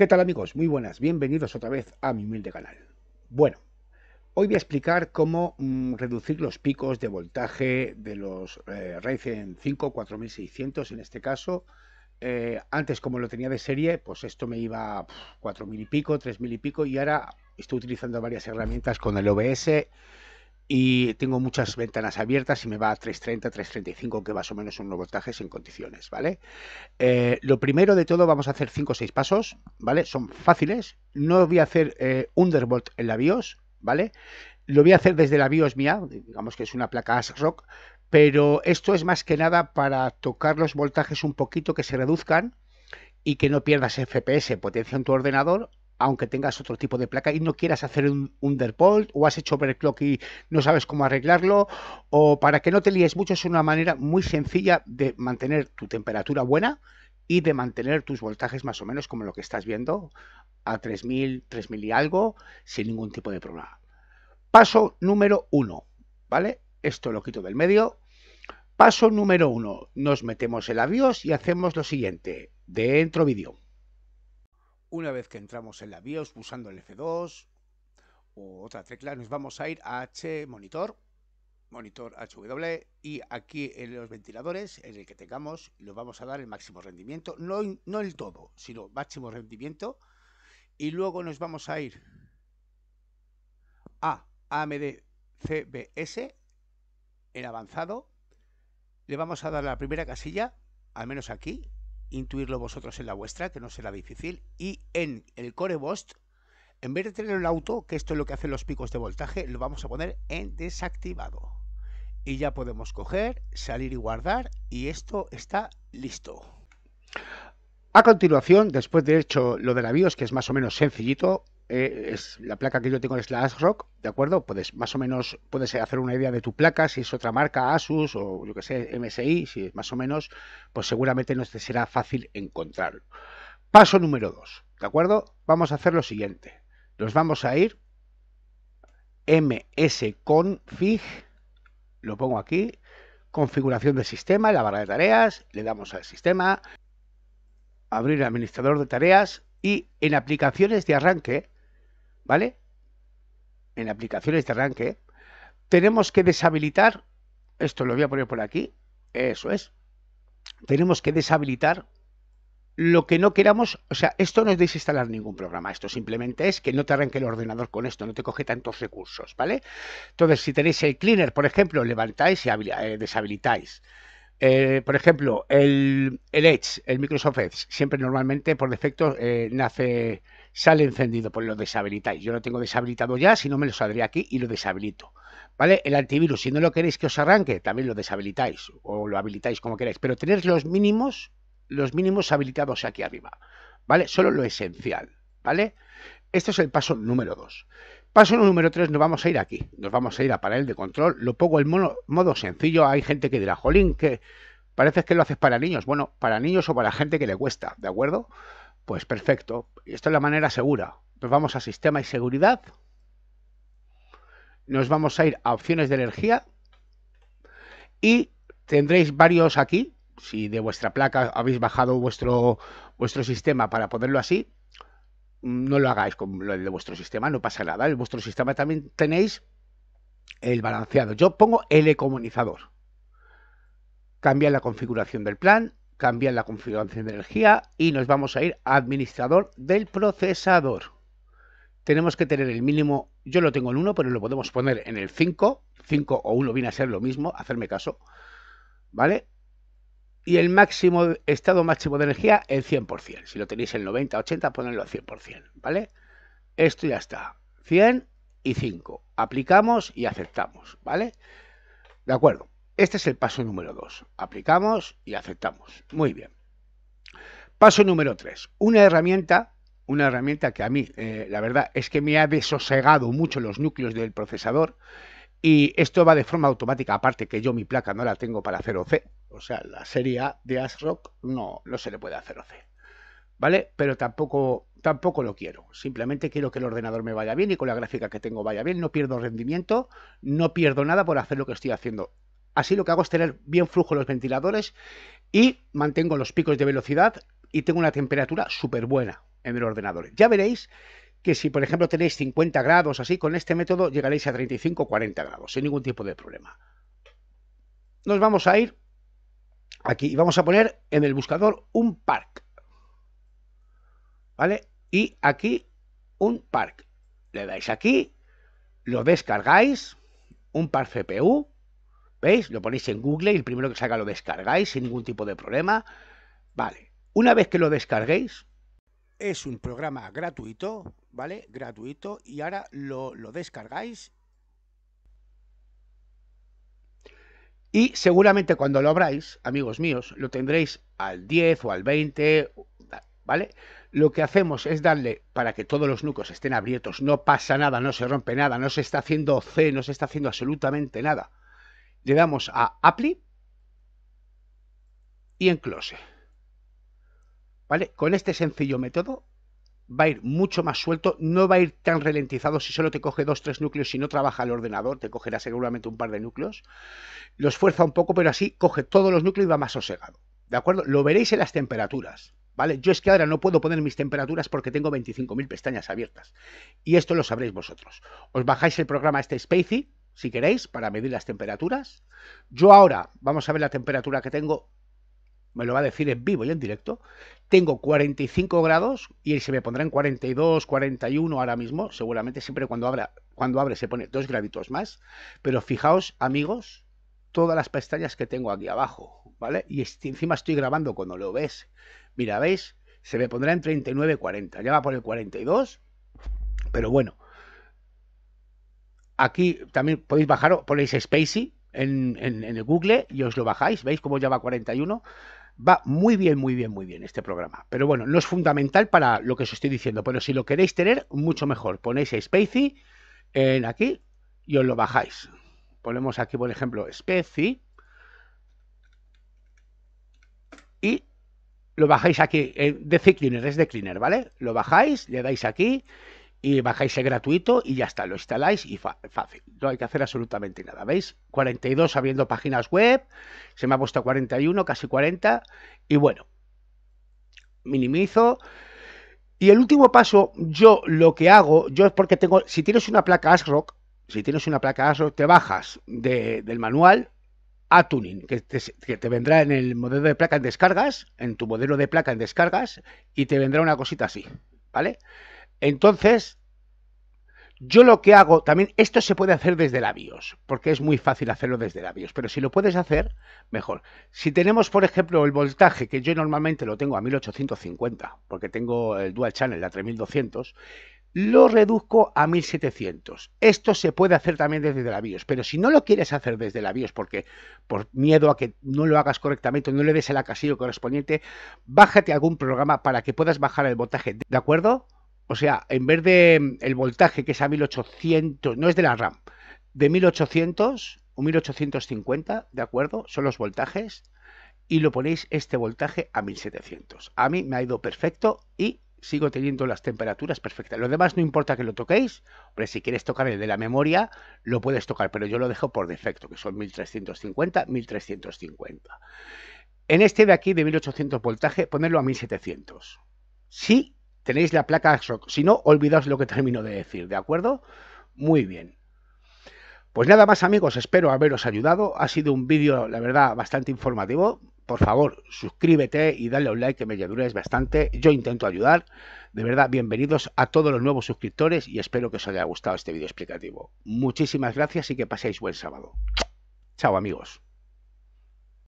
¿Qué tal amigos? Muy buenas, bienvenidos otra vez a mi humilde canal. Bueno, hoy voy a explicar cómo mm, reducir los picos de voltaje de los eh, Ryzen 5 4600 en este caso. Eh, antes como lo tenía de serie, pues esto me iba a 4000 y pico, 3000 y pico y ahora estoy utilizando varias herramientas con el OBS y tengo muchas ventanas abiertas y me va a 330, 335, que más o menos son los voltajes en condiciones, ¿vale? Eh, lo primero de todo vamos a hacer 5 o 6 pasos, ¿vale? Son fáciles, no voy a hacer un eh, undervolt en la BIOS, ¿vale? Lo voy a hacer desde la BIOS mía, digamos que es una placa ASRock, pero esto es más que nada para tocar los voltajes un poquito que se reduzcan, y que no pierdas FPS, potencia en tu ordenador aunque tengas otro tipo de placa y no quieras hacer un undervolt o has hecho overclock y no sabes cómo arreglarlo o para que no te líes mucho es una manera muy sencilla de mantener tu temperatura buena y de mantener tus voltajes más o menos como lo que estás viendo a 3000, 3000 y algo sin ningún tipo de problema. Paso número uno, ¿vale? Esto lo quito del medio. Paso número uno, nos metemos el adiós y hacemos lo siguiente. Dentro vídeo. Una vez que entramos en la BIOS usando el F2 o otra tecla, nos vamos a ir a H monitor, monitor HW y aquí en los ventiladores, en el que tengamos, los vamos a dar el máximo rendimiento, no, no el todo, sino máximo rendimiento. Y luego nos vamos a ir a AMD CBS en avanzado. Le vamos a dar la primera casilla, al menos aquí, intuirlo vosotros en la vuestra, que no será difícil, y en el core en vez de tener el auto, que esto es lo que hacen los picos de voltaje, lo vamos a poner en desactivado. Y ya podemos coger, salir y guardar, y esto está listo. A continuación, después de hecho lo de la BIOS, que es más o menos sencillito, eh, es, la placa que yo tengo es la ASRock, ¿de acuerdo? Puedes más o menos puedes hacer una idea de tu placa, si es otra marca, Asus o yo que sé, MSI, si es más o menos, pues seguramente no te será fácil encontrarlo. Paso número 2, ¿de acuerdo? Vamos a hacer lo siguiente. Nos vamos a ir msconfig, lo pongo aquí, configuración del sistema, la barra de tareas, le damos al sistema, abrir administrador de tareas y en aplicaciones de arranque ¿vale? En aplicaciones de arranque, tenemos que deshabilitar, esto lo voy a poner por aquí, eso es, tenemos que deshabilitar lo que no queramos, o sea, esto no es desinstalar ningún programa, esto simplemente es que no te arranque el ordenador con esto, no te coge tantos recursos, ¿vale? Entonces, si tenéis el cleaner, por ejemplo, levantáis y eh, deshabilitáis. Eh, por ejemplo, el, Edge, el Microsoft Edge, siempre normalmente por defecto eh, nace sale encendido, pues lo deshabilitáis. Yo lo tengo deshabilitado ya, si no me lo saldría aquí y lo deshabilito. ¿Vale? El antivirus, si no lo queréis que os arranque, también lo deshabilitáis o lo habilitáis como queráis, pero tenéis los mínimos, los mínimos habilitados aquí arriba, ¿vale? Solo lo esencial, ¿vale? Este es el paso número 2. Paso número 3, nos vamos a ir aquí, nos vamos a ir a panel de control, lo pongo en modo sencillo, hay gente que dirá, jolín, que parece que lo haces para niños, bueno, para niños o para gente que le cuesta, ¿de acuerdo? Pues perfecto. Esta es la manera segura. Nos vamos a sistema y seguridad. Nos vamos a ir a opciones de energía. Y tendréis varios aquí. Si de vuestra placa habéis bajado vuestro, vuestro sistema para poderlo así, mm, no lo hagáis con el de vuestro sistema, no pasa nada. En vuestro sistema también tenéis el balanceado. Yo pongo el economizador. Cambia la configuración del plan cambiar la configuración de energía y nos vamos a ir a administrador del procesador. Tenemos que tener el mínimo, yo lo tengo en 1, pero lo podemos poner en el 5, 5 o 1 viene a ser lo mismo, hacerme caso, ¿vale? Y el máximo, estado máximo de energía, el 100%. Si lo tenéis en 90, 80, ponedlo al 100%, ¿vale? Esto ya está, 100 y 5. Aplicamos y aceptamos, ¿vale? De acuerdo. Este es el paso número 2. Aplicamos y aceptamos. Muy bien. Paso número 3. Una herramienta, una herramienta que a mí, eh, la verdad, es que me ha desosegado mucho los núcleos del procesador. Y esto va de forma automática, aparte que yo mi placa no la tengo para hacer c O sea, la serie A de ASRock no, no se le puede hacer OC, c ¿Vale? Pero tampoco, tampoco lo quiero. Simplemente quiero que el ordenador me vaya bien y con la gráfica que tengo vaya bien. No pierdo rendimiento, no pierdo nada por hacer lo que estoy haciendo. Así lo que hago es tener bien flujo los ventiladores y mantengo los picos de velocidad y tengo una temperatura súper buena en el ordenador. Ya veréis que si por ejemplo tenéis 50 grados así, con este método llegaréis a 35 o 40 grados sin ningún tipo de problema. Nos vamos a ir aquí y vamos a poner en el buscador un park. ¿Vale? Y aquí un park. Le dais aquí, lo descargáis, un park CPU, ¿Veis? Lo ponéis en Google y el primero que salga lo descargáis sin ningún tipo de problema. Vale. Una vez que lo descarguéis, es un programa gratuito, ¿vale? Gratuito y ahora lo, lo descargáis. Y seguramente cuando lo abráis, amigos míos, lo tendréis al 10 o al 20, ¿vale? Lo que hacemos es darle para que todos los núcleos estén abiertos, no pasa nada, no se rompe nada, no se está haciendo C, no se está haciendo absolutamente nada. Le damos a Apply y en Close. ¿Vale? Con este sencillo método va a ir mucho más suelto, no va a ir tan ralentizado si solo te coge dos, tres núcleos, si no trabaja el ordenador, te cogerá seguramente un par de núcleos. Lo esfuerza un poco, pero así coge todos los núcleos y va más sosegado. ¿De acuerdo? Lo veréis en las temperaturas. ¿Vale? Yo es que ahora no puedo poner mis temperaturas porque tengo 25.000 pestañas abiertas. Y esto lo sabréis vosotros. Os bajáis el programa este Spacey, si queréis, para medir las temperaturas. Yo ahora, vamos a ver la temperatura que tengo, me lo va a decir en vivo y en directo. Tengo 45 grados y se me pondrá en 42, 41 ahora mismo, seguramente siempre cuando, abra, cuando abre se pone dos graditos más. Pero fijaos, amigos, todas las pestañas que tengo aquí abajo, ¿vale? Y encima estoy grabando cuando lo ves. Mira, ¿veis? Se me pondrá en 39, 40, ya va por el 42, pero bueno. Aquí también podéis bajar, ponéis Spacey en, el Google y os lo bajáis. ¿Veis cómo ya va 41? va muy bien, muy bien, muy bien este programa. Pero bueno, no es fundamental para lo que os estoy diciendo. Pero si lo queréis tener, mucho mejor. Ponéis Spacey en aquí y os lo bajáis. Ponemos aquí, por ejemplo, Spacey. Y lo bajáis aquí. Eh, de Cleaner, es de Cleaner, ¿vale? Lo bajáis, le dais aquí y bajáis el gratuito y ya está, lo instaláis y fácil, no hay que hacer absolutamente nada, ¿veis? 42 abriendo páginas web, se me ha puesto 41, casi 40 y bueno, minimizo. Y el último paso, yo lo que hago, yo es porque tengo, si tienes una placa ASRock, si tienes una placa ASRock, te bajas del manual a Tuning, que te, vendrá en el modelo de placa en descargas, en tu modelo de placa en descargas, y te vendrá una cosita así, ¿vale? vale entonces, yo lo que hago, también esto se puede hacer desde la BIOS, porque es muy fácil hacerlo desde la BIOS, pero si lo puedes hacer, mejor. Si tenemos, por ejemplo, el voltaje, que yo normalmente lo tengo a 1850, porque tengo el dual channel a 3200, lo reduzco a 1700. Esto se puede hacer también desde la BIOS, pero si no lo quieres hacer desde la BIOS, porque por miedo a que no lo hagas correctamente, no le des el acasillo correspondiente, bájate algún programa para que puedas bajar el voltaje, ¿de acuerdo? O sea, en vez de mm, el voltaje que es a 1800, no es de la RAM, de 1800 o 1850, ¿de acuerdo? Son los voltajes y lo ponéis este voltaje a 1700. A mí me ha ido perfecto y sigo teniendo las temperaturas perfectas. Lo demás no importa que lo toquéis, pero si quieres tocar el de la memoria, lo puedes tocar, pero yo lo dejo por defecto, que son 1350, 1350. En este de aquí, de 1800 voltaje, ponerlo a 1700. Sí tenéis la placa shock. Si no, olvidaos lo que termino de decir, ¿de acuerdo? Muy bien. Pues nada más amigos, espero haberos ayudado. Ha sido un vídeo, la verdad, bastante informativo. Por favor, suscríbete y dale un like que me es bastante. Yo intento ayudar. De verdad, bienvenidos a todos los nuevos suscriptores y espero que os haya gustado este vídeo explicativo. Muchísimas gracias y que paséis buen sábado. Chao amigos.